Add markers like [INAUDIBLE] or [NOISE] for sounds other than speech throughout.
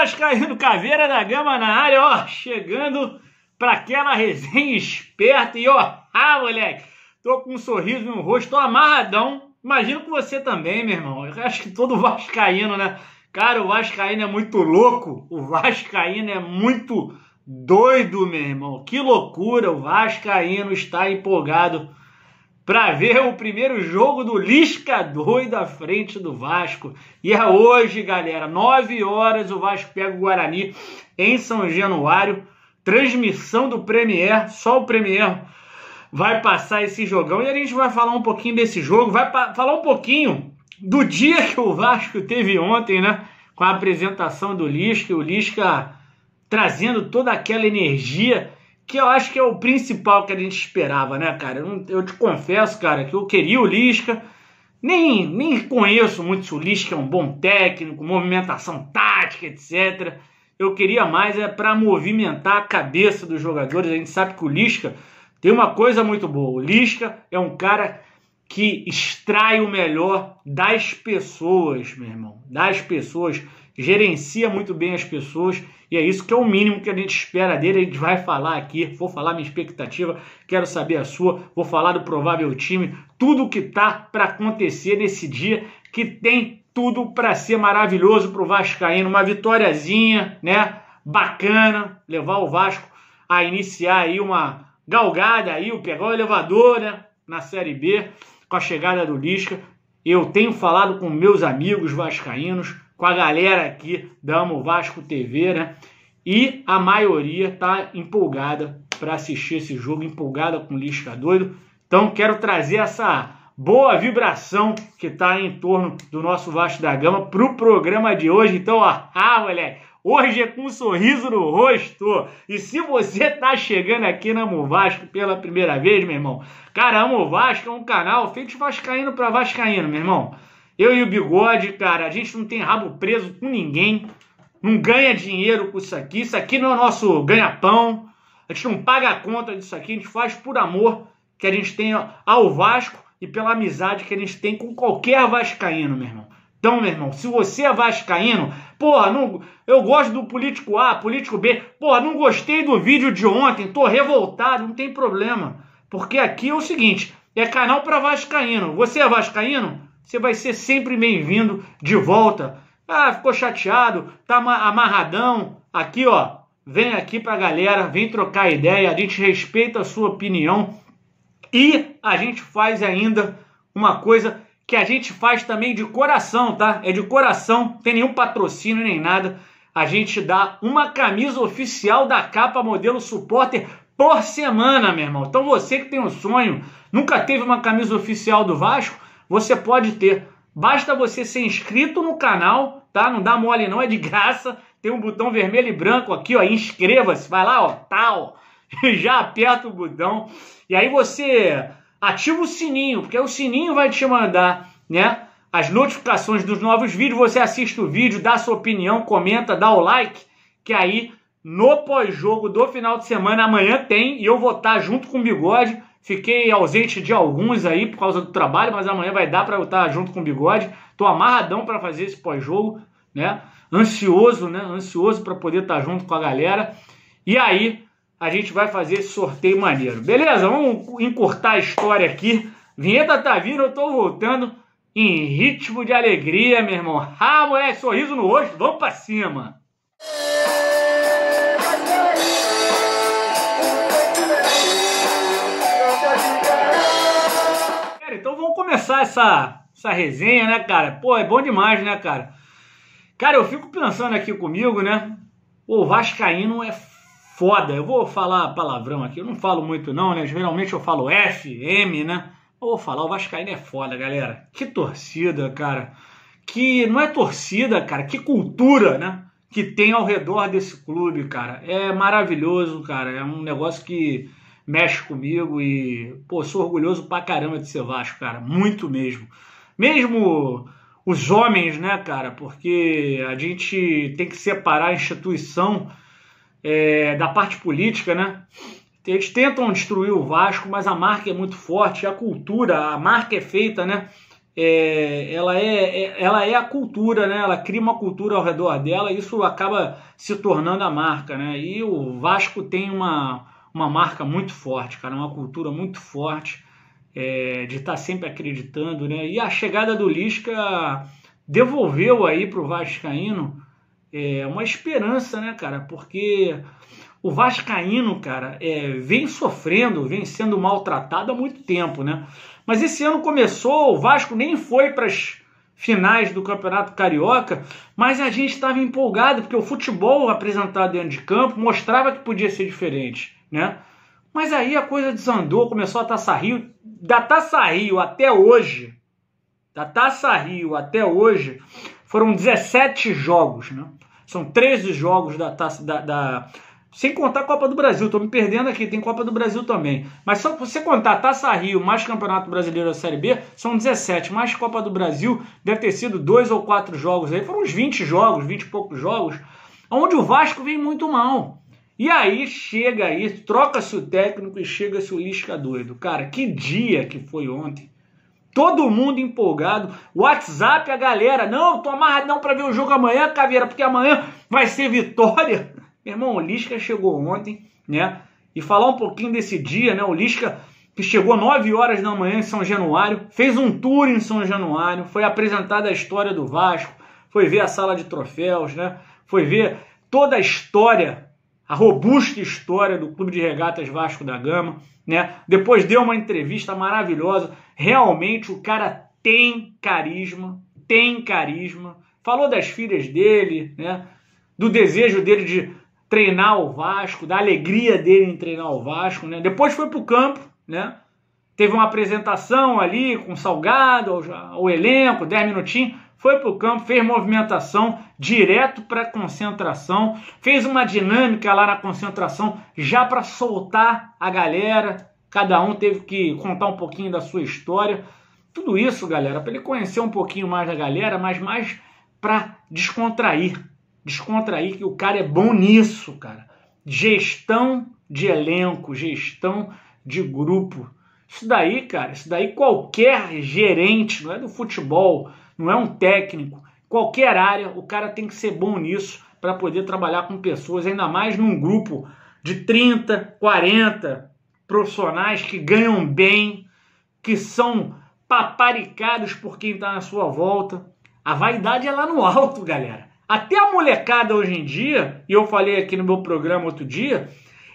Vascaíno Caveira da Gama na área, ó, chegando para aquela resenha esperta e ó, ah, moleque, tô com um sorriso no rosto, tô amarradão. Imagino que você também, meu irmão. Eu acho que todo vascaíno, né? Cara, o vascaíno é muito louco. O vascaíno é muito doido, meu irmão. Que loucura, o vascaíno está empolgado para ver o primeiro jogo do Lisca doido à frente do Vasco. E é hoje, galera, 9 horas, o Vasco pega o Guarani em São Januário. Transmissão do Premier, só o Premier vai passar esse jogão. E a gente vai falar um pouquinho desse jogo, vai falar um pouquinho do dia que o Vasco teve ontem, né? Com a apresentação do Lisca, o Lisca trazendo toda aquela energia que eu acho que é o principal que a gente esperava, né, cara? Eu, eu te confesso, cara, que eu queria o Lisca, nem, nem conheço muito se o Lisca é um bom técnico, movimentação tática, etc. Eu queria mais é para movimentar a cabeça dos jogadores. A gente sabe que o Lisca tem uma coisa muito boa. O Lisca é um cara que extrai o melhor das pessoas, meu irmão. Das pessoas gerencia muito bem as pessoas e é isso que é o mínimo que a gente espera dele. A gente vai falar aqui, vou falar minha expectativa, quero saber a sua, vou falar do provável time, tudo que tá para acontecer nesse dia que tem tudo para ser maravilhoso para o Vascaíno, uma vitóriazinha, né? Bacana, levar o Vasco a iniciar aí uma galgada aí, o pegar o elevador, né? Na Série B, com a chegada do Lisca. Eu tenho falado com meus amigos vascaínos, com a galera aqui da Amo Vasco TV, né? E a maioria tá empolgada para assistir esse jogo, empolgada com o Lisca doido. Então quero trazer essa boa vibração que está em torno do nosso Vasco da Gama para o programa de hoje. Então, ó, ah, moleque, hoje é com um sorriso no rosto. E se você tá chegando aqui na Amo Vasco pela primeira vez, meu irmão, cara, Amo Vasco é um canal feito vascaíno para vascaíno, meu irmão. Eu e o Bigode, cara, a gente não tem rabo preso com ninguém, não ganha dinheiro com isso aqui, isso aqui não é o nosso ganha-pão, a gente não paga a conta disso aqui, a gente faz por amor que a gente tem ao Vasco e pela amizade que a gente tem com qualquer vascaíno, meu irmão. Então, meu irmão, se você é vascaíno, porra, não, eu gosto do político A, político B, porra, não gostei do vídeo de ontem, tô revoltado, não tem problema. Porque aqui é o seguinte, é canal para vascaíno. Você é vascaíno? Você vai ser sempre bem-vindo de volta. Ah, ficou chateado, tá amarradão. Aqui, ó, vem aqui pra galera, vem trocar ideia, a gente respeita a sua opinião e a gente faz ainda uma coisa que a gente faz também de coração, tá? É de coração, tem nenhum patrocínio nem nada. A gente dá uma camisa oficial da capa modelo supporter por semana, meu irmão. Então você que tem um sonho, nunca teve uma camisa oficial do Vasco, você pode ter. Basta você ser inscrito no canal, tá? Não dá mole não, é de graça. Tem um botão vermelho e branco aqui, ó, inscreva-se. Vai lá, ó, tal. Tá, [LAUGHS] já aperta o botão. E aí você ativa o sininho, porque o sininho vai te mandar, né? As notificações dos novos vídeos, você assiste o vídeo, dá sua opinião, comenta, dá o like, que aí no pós-jogo do final de semana, amanhã tem, e eu vou estar junto com o Bigode Fiquei ausente de alguns aí por causa do trabalho, mas amanhã vai dar para eu estar tá junto com o Bigode. Tô amarradão para fazer esse pós-jogo, né? Ansioso, né? Ansioso para poder estar tá junto com a galera. E aí a gente vai fazer esse sorteio maneiro. Beleza? Vamos encurtar a história aqui. Vinheta tá vindo, eu tô voltando em ritmo de alegria, meu irmão. Ah, moleque, sorriso no rosto, vamos para cima. começar essa, essa resenha, né, cara? Pô, é bom demais, né, cara? Cara, eu fico pensando aqui comigo, né? O Vascaíno é foda. Eu vou falar palavrão aqui. Eu não falo muito, não, né? Geralmente eu falo F, M, né? Eu vou falar, o Vascaíno é foda, galera. Que torcida, cara. Que não é torcida, cara. Que cultura, né? Que tem ao redor desse clube, cara. É maravilhoso, cara. É um negócio que mexe comigo e, pô, sou orgulhoso pra caramba de ser Vasco, cara, muito mesmo. Mesmo os homens, né, cara, porque a gente tem que separar a instituição é, da parte política, né? Eles tentam destruir o Vasco, mas a marca é muito forte, a cultura, a marca é feita, né? É, ela, é, é, ela é a cultura, né? ela cria uma cultura ao redor dela, isso acaba se tornando a marca. Né? E o Vasco tem uma, uma marca muito forte, cara, uma cultura muito forte é, de estar tá sempre acreditando, né? E a chegada do Lisca devolveu aí para o Vascaíno é, uma esperança, né, cara? Porque o Vascaíno, cara, é, vem sofrendo, vem sendo maltratado há muito tempo, né? Mas esse ano começou, o Vasco nem foi para as finais do Campeonato Carioca, mas a gente estava empolgado porque o futebol apresentado dentro de campo mostrava que podia ser diferente né? Mas aí a coisa desandou, começou a Taça Rio. Da Taça Rio até hoje, da Taça Rio até hoje, foram 17 jogos, né? São 13 jogos da Taça da, da... sem contar a Copa do Brasil, tô me perdendo aqui, tem Copa do Brasil também. Mas só você contar Taça Rio mais Campeonato Brasileiro da Série B, são 17, mais Copa do Brasil, deve ter sido dois ou quatro jogos aí, foram uns 20 jogos, 20 e poucos jogos, onde o Vasco vem muito mal. E aí chega aí, troca-se o técnico e chega-se o Lisca doido. Cara, que dia que foi ontem. Todo mundo empolgado. WhatsApp, a galera. Não, tô amarradão para ver o jogo amanhã, Caveira, porque amanhã vai ser vitória. [LAUGHS] Meu irmão, o Lisca chegou ontem, né? E falar um pouquinho desse dia, né? O Lisca que chegou 9 horas da manhã em São Januário, fez um tour em São Januário, foi apresentada a história do Vasco, foi ver a sala de troféus, né? Foi ver toda a história a robusta história do Clube de Regatas Vasco da Gama, né? Depois deu uma entrevista maravilhosa. Realmente o cara tem carisma, tem carisma. Falou das filhas dele, né? Do desejo dele de treinar o Vasco, da alegria dele em treinar o Vasco, né? Depois foi pro campo, né? Teve uma apresentação ali com Salgado, ao, ao elenco, 10 minutinhos foi para o campo, fez movimentação direto para concentração, fez uma dinâmica lá na concentração já para soltar a galera. Cada um teve que contar um pouquinho da sua história. Tudo isso, galera, para ele conhecer um pouquinho mais da galera, mas mais para descontrair. Descontrair que o cara é bom nisso, cara. Gestão de elenco, gestão de grupo. Isso daí, cara, isso daí qualquer gerente, não é do futebol, não é um técnico. Qualquer área, o cara tem que ser bom nisso para poder trabalhar com pessoas, ainda mais num grupo de 30, 40 profissionais que ganham bem, que são paparicados por quem está na sua volta. A vaidade é lá no alto, galera. Até a molecada hoje em dia, e eu falei aqui no meu programa outro dia,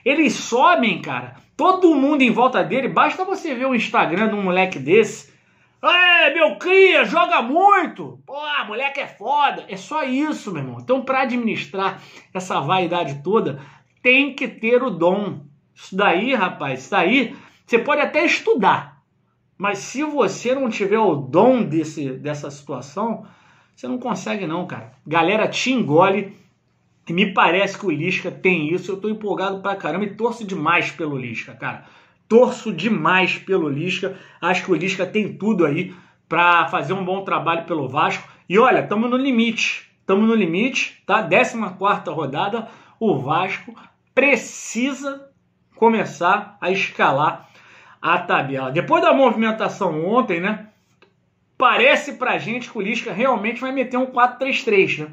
eles sobem, cara. Todo mundo em volta dele, basta você ver o Instagram de um moleque desse, é, meu cria, joga muito. Pô, moleque é foda. É só isso, meu irmão. Então, para administrar essa vaidade toda, tem que ter o dom. Isso daí, rapaz, isso daí, você pode até estudar. Mas se você não tiver o dom desse, dessa situação, você não consegue não, cara. Galera, te engole. Me parece que o Lisca tem isso. Eu tô empolgado pra caramba e torço demais pelo Lisca, cara. Torço demais pelo Lisca. Acho que o Lisca tem tudo aí para fazer um bom trabalho pelo Vasco. E olha, estamos no limite. Estamos no limite, tá? 14 rodada. O Vasco precisa começar a escalar a tabela. Depois da movimentação ontem, né? Parece pra gente que o Lisca realmente vai meter um 4-3-3, né?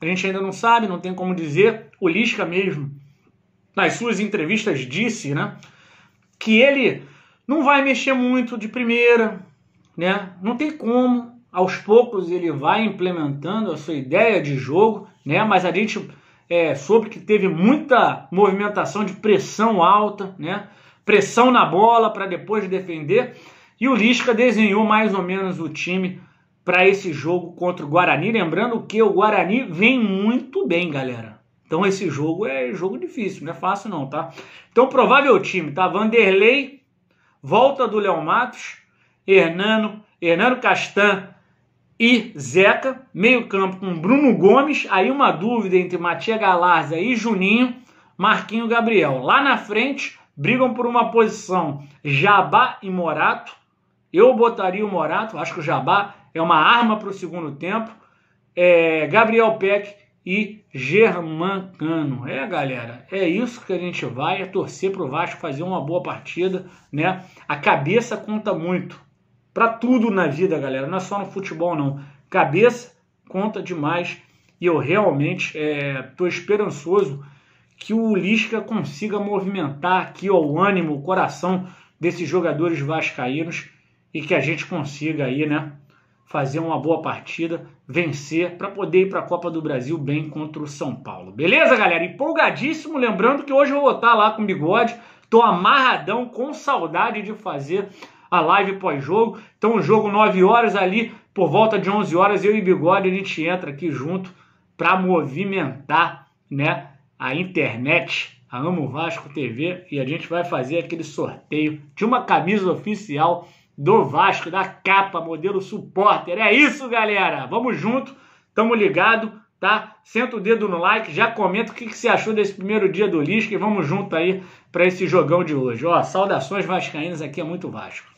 A gente ainda não sabe, não tem como dizer. O Lisca mesmo, nas suas entrevistas, disse, né? que ele não vai mexer muito de primeira, né? Não tem como. Aos poucos ele vai implementando a sua ideia de jogo, né? Mas a gente é, soube que teve muita movimentação de pressão alta, né? Pressão na bola para depois defender. E o Lisca desenhou mais ou menos o time para esse jogo contra o Guarani. Lembrando que o Guarani vem muito bem, galera. Então esse jogo é jogo difícil, não é fácil não, tá? Então provável time, tá? Vanderlei, volta do Léo Matos, Hernano, Hernano Castan e Zeca, meio campo com Bruno Gomes, aí uma dúvida entre Matias Galarza e Juninho, Marquinho Gabriel. Lá na frente, brigam por uma posição Jabá e Morato, eu botaria o Morato, acho que o Jabá é uma arma para o segundo tempo, é, Gabriel Peck e Germancano. É, galera, é isso que a gente vai, é torcer o Vasco fazer uma boa partida, né? A cabeça conta muito. Para tudo na vida, galera, não é só no futebol não. Cabeça conta demais e eu realmente estou é, esperançoso que o Lisca consiga movimentar aqui ó, o ânimo, o coração desses jogadores vascaínos e que a gente consiga aí, né, fazer uma boa partida, vencer, para poder ir para a Copa do Brasil bem contra o São Paulo. Beleza, galera? Empolgadíssimo. Lembrando que hoje eu vou estar lá com o bigode. Tô amarradão, com saudade de fazer a live pós-jogo. Então, o jogo 9 horas ali, por volta de 11 horas, eu e Bigode a gente entra aqui junto para movimentar, né, a internet, a Amo Vasco TV e a gente vai fazer aquele sorteio de uma camisa oficial do Vasco, da capa, modelo supporter. É isso, galera. Vamos junto, tamo ligado, tá? Senta o dedo no like, já comenta o que, que você achou desse primeiro dia do Lisca e vamos junto aí para esse jogão de hoje. Ó, saudações vascaínas, aqui é muito Vasco.